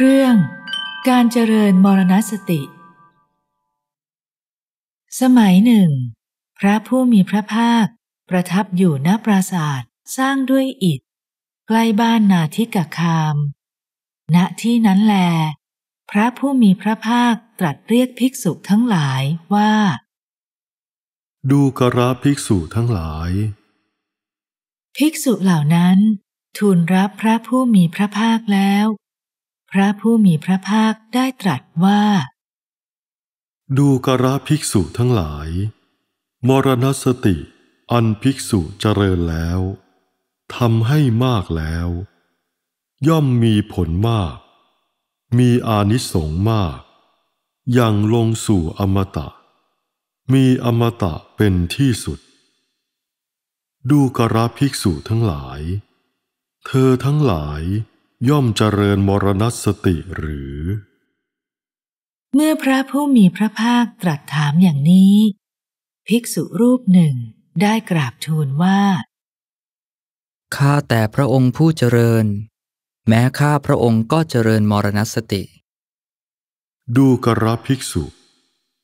เรื่อง การเจริญมรณสติ สมัยหนึ่ง พระผู้มีพระภาคประทับอยู่ณปราศาสตร์สร้างด้วยอิฐ ใกล้บ้านนาทิกคาม ณที่นั้นแล พระผู้มีพระภาคตรัสเรียกภิกษุทั้งหลายว่า ดูกระภิกษุทั้งหลาย ภิกษุเหล่านั้นทูลรับพระผู้มีพระภาคแล้วพระผู้มีพระภาคได้ตรัสว่า ดูกระภิกษุทั้งหลาย มรณสติ อันภิกษุเจริญแล้ว ทำให้มากแล้ว ย่อมมีผลมาก มีอานิสงส์มากอย่างลงสู่อมตะ มีอมตะเป็นที่สุด ดูกระภิกษุทั้งหลาย เธอทั้งหลายย่อมเจริญมรณสติหรือ เมื่อพระผู้มีพระภาคตรัสถามอย่างนี้ ภิกษุรูปหนึ่งได้กราบทูลว่าข้าแต่พระองค์ผู้เจริญ แม้ข้าพระองค์ก็เจริญมรณสติ ดูกระภิกษุ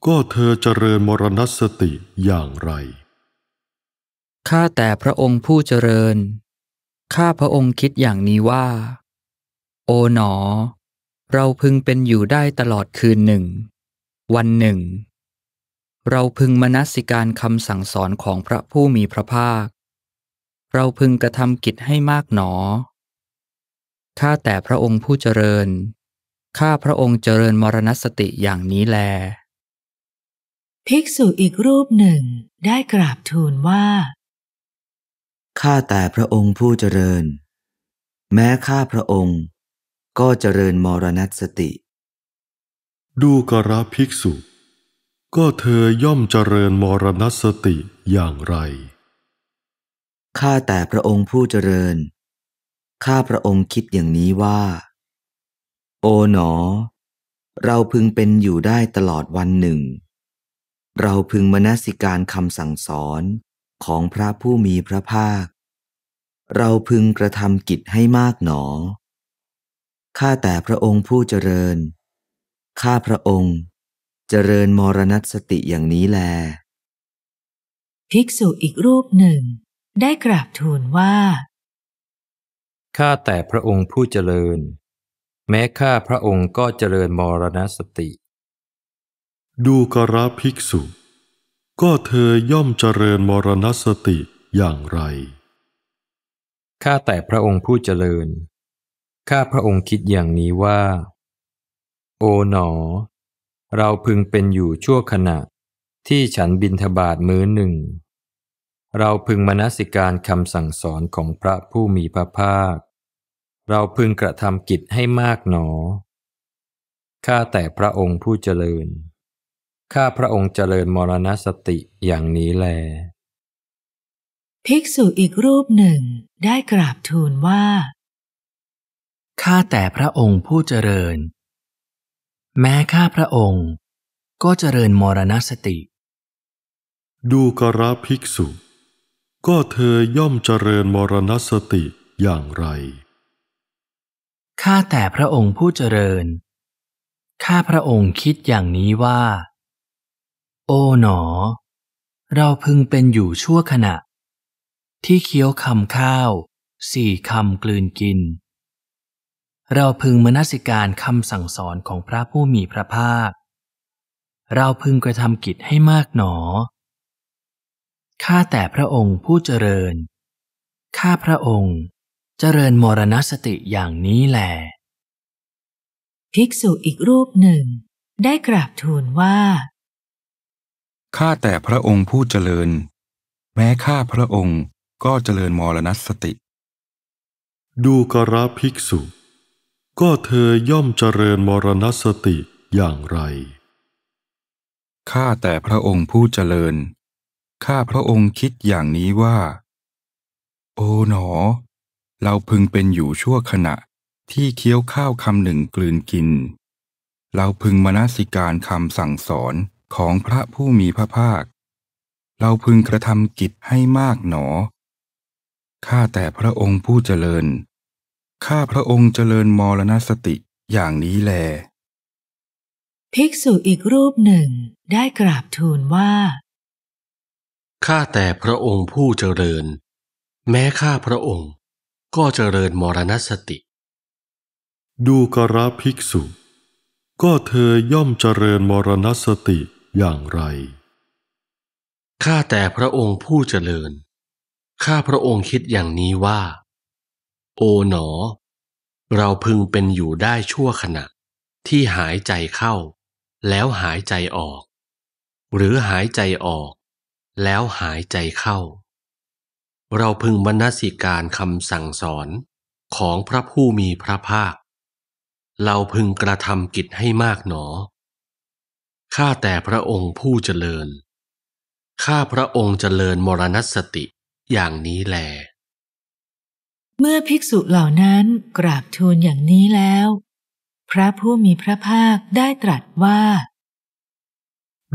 ก็เธอเจริญมรณสติอย่างไรข้าแต่พระองค์ผู้เจริญข้าพระองค์คิดอย่างนี้ว่าโอ๋หนอ เราพึงเป็นอยู่ได้ตลอดคืนหนึ่ง วันหนึ่ง เราพึงมนัสิการคำสั่งสอนของพระผู้มีพระภาค เราพึงกระทำกิจให้มากหนอ ข้าแต่พระองค์ผู้เจริญ ข้าพระองค์เจริญมรณสติอย่างนี้แล ภิกษุอีกรูปหนึ่งได้กราบทูลว่า ข้าแต่พระองค์ผู้เจริญ แม้ข้าพระองค์ก็เจริญมรณสติ ดูกระภิกษุ ก็เธอย่อมเจริญมรณสติอย่างไร ข้าแต่พระองค์ผู้เจริญ ข้าพระองค์คิดอย่างนี้ว่า โอ๋หนอ เราพึงเป็นอยู่ได้ตลอดวันหนึ่ง เราพึงมนสิการคำสั่งสอนของพระผู้มีพระภาค เราพึงกระทำกิจให้มากหนอข้าแต่พระองค์ผู้เจริญ ข้าพระองค์เจริญมรณสติอย่างนี้แล ภิกษุอีกรูปหนึ่งได้กราบทูลว่า ข้าแต่พระองค์ผู้เจริญ แม้ข้าพระองค์ก็เจริญมรณสติ ดูกระภิกษุ ก็เธอย่อมเจริญมรณสติอย่างไร ข้าแต่พระองค์ผู้เจริญข้าพระองค์คิดอย่างนี้ว่า โอ๋หนอ เราพึงเป็นอยู่ชั่วขณะที่ฉันบินทบาทมื้อหนึ่ง เราพึงมนสิการคำสั่งสอนของพระผู้มีพระภาค เราพึงกระทำกิจให้มากหนอข้าแต่พระองค์ผู้เจริญ ข้าพระองค์เจริญมรณสติอย่างนี้แล ภิกษุอีกรูปหนึ่งได้กราบทูลว่าข้าแต่พระองค์ผู้เจริญ แม้ข้าพระองค์ก็เจริญมรณสติ ดูกระภิกษุ ก็เธอย่อมเจริญมรณสติอย่างไร ข้าแต่พระองค์ผู้เจริญ ข้าพระองค์คิดอย่างนี้ว่า โอ๋หนอ เราพึงเป็นอยู่ชั่วขณะ ที่เคี้ยวคำข้าว สี่คำกลืนกินเราพึงมนสิการคำสั่งสอนของพระผู้มีพระภาค เราพึงกระทำกิจให้มากหนอ ข้าแต่พระองค์ผู้เจริญ ข้าพระองค์เจริญมรณสติอย่างนี้แหลภิกษุอีกรูปหนึ่ง ได้กราบทูลว่า ข้าแต่พระองค์ผู้เจริญ แม้ข้าพระองค์ก็เจริญมรณสติ ดูกระภิกษุก็เธอย่อมเจริญมรณสติอย่างไร ข้าแต่พระองค์ผู้เจริญ ข้าพระองค์คิดอย่างนี้ว่า โอ๋หนอ เราพึงเป็นอยู่ชั่วขณะที่เคี้ยวข้าวคำหนึ่งกลืนกิน เราพึงมนาสิการคำสั่งสอนของพระผู้มีพระภาค เราพึงกระทำกิจให้มากหนอ ข้าแต่พระองค์ผู้เจริญข้าพระองค์เจริญมรณสติอย่างนี้แล ภิกษุอีกรูปหนึ่งได้กราบทูลว่า ข้าแต่พระองค์ผู้เจริญ แม้ข้าพระองค์ก็เจริญมรณสติ ดูกระภิกษุ ก็เธอย่อมเจริญมรณสติอย่างไร ข้าแต่พระองค์ผู้เจริญ ข้าพระองค์คิดอย่างนี้ว่าโอ๋หนอเราพึงเป็นอยู่ได้ชั่วขณะที่หายใจเข้าแล้วหายใจออก หรือหายใจออก แล้วหายใจเข้า เราพึงบรรณสิการคำสั่งสอนของพระผู้มีพระภาค เราพึงกระทำกิจให้มากหนอ ข้าแต่พระองค์ผู้เจริญข้าพระองค์เจริญมรณสติอย่างนี้แลเมื่อภิกษุเหล่านั้นกราบทูลอย่างนี้แล้ว พระผู้มีพระภาคได้ตรัสว่า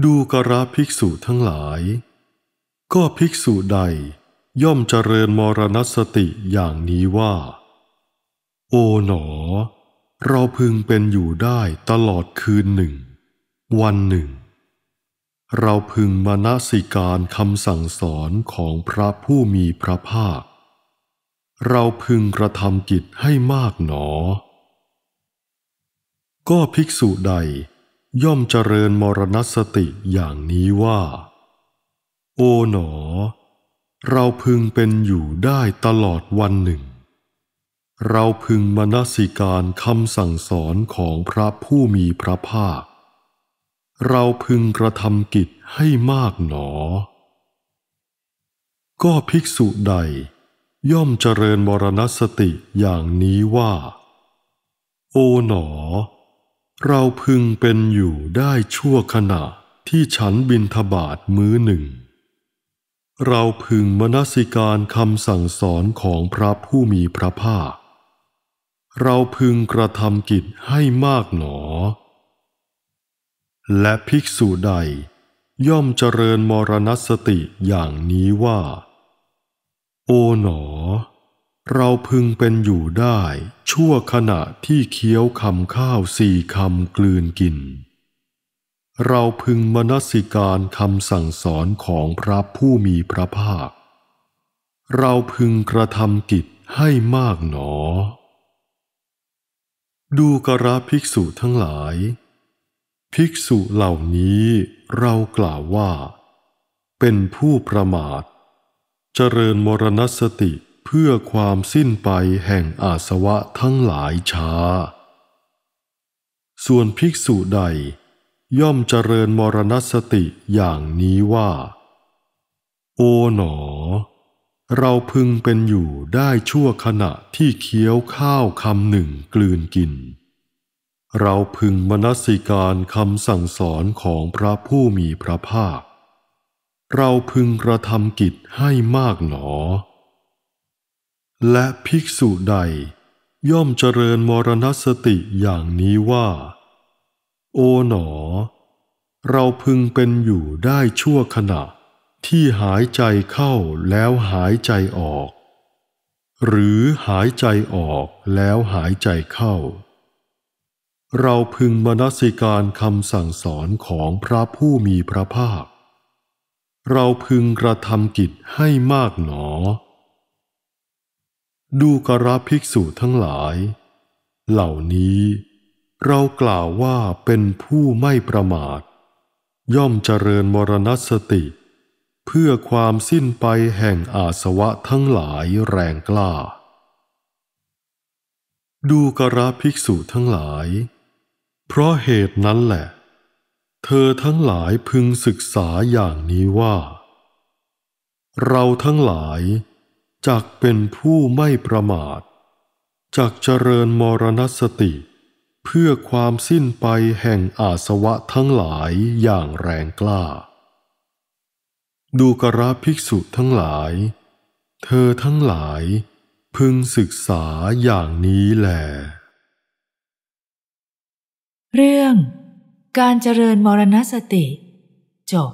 ดูกระภิกษุทั้งหลาย ก็ภิกษุใดย่อมเจริญมรณสติอย่างนี้ว่า โอ๋หนอเราพึงเป็นอยู่ได้ตลอดคืนหนึ่ง วันหนึ่ง เราพึงมานาสิการคำสั่งสอนของพระผู้มีพระภาคเราพึงกระทำกิจให้มากหนอ ก็ภิกษุใดย่อมเจริญมรณสติอย่างนี้ว่า โอหนอ เราพึงเป็นอยู่ได้ตลอดวันหนึ่ง เราพึงมนสิการคำสั่งสอนของพระผู้มีพระภาค เราพึงกระทำกิจให้มากหนอ ก็ภิกษุใดย่อมเจริญมรณสติอย่างนี้ว่า โอ๋หนอเราพึงเป็นอยู่ได้ชั่วขณะที่ฉันบินทบาทมื้อหนึ่ง เราพึงมนสิการคำสั่งสอนของพระผู้มีพระภาค เราพึงกระทำกิจให้มากหนอ และภิกษุใด ย่อมเจริญมรณสติอย่างนี้ว่า โอ๋หนอเราพึงเป็นอยู่ได้ ชั่วขณะที่เคี้ยวคำข้าวสี่คำกลืนกิน เราพึงมนสิการคำสั่งสอนของพระผู้มีพระภาค เราพึงกระทำกิจให้มากหนอ ดูกระภิกษุทั้งหลาย ภิกษุเหล่านี้เรากล่าวว่า เป็นผู้ประมาท เจริญมรณสติเพื่อความสิ้นไปแห่งอาสวะทั้งหลายช้า ส่วนภิกษุใด ย่อมเจริญมรณสติอย่างนี้ว่า โอ๋หนอ เราพึงเป็นอยู่ได้ชั่วขณะที่เคี้ยวข้าวคำหนึ่งกลืนกิน เราพึงมนสิการคำสั่งสอนของพระผู้มีพระภาค เราพึงกระทำกิจให้มากหนอและภิกษุใด ย่อมเจริญมรณสติอย่างนี้ว่า โอ๋หนอ เราพึงเป็นอยู่ได้ชั่วขณะที่หายใจเข้าแล้วหายใจออก หรือหายใจออกแล้วหายใจเข้า เราพึงมนสิการคำสั่งสอนของพระผู้มีพระภาค เราพึงกระทำกิจให้มากหนอดูกราภิกษุทั้งหลาย เหล่านี้ เรากล่าวว่าเป็นผู้ไม่ประมาท ย่อมเจริญมรณสติ เพื่อความสิ้นไปแห่งอาสวะทั้งหลายแรงกล้า ดูกราภิกษุทั้งหลาย เพราะเหตุนั้นแหละ เธอทั้งหลายพึงศึกษาอย่างนี้ว่า เราทั้งหลายจักเป็นผู้ไม่ประมาทจักเจริญมรณสติ เพื่อความสิ้นไปแห่งอาสวะทั้งหลายอย่างแรงกล้า ดูกราภิกษุทั้งหลาย เธอทั้งหลายพึงศึกษาอย่างนี้แหลเรื่อง การเจริญมรณสติจบ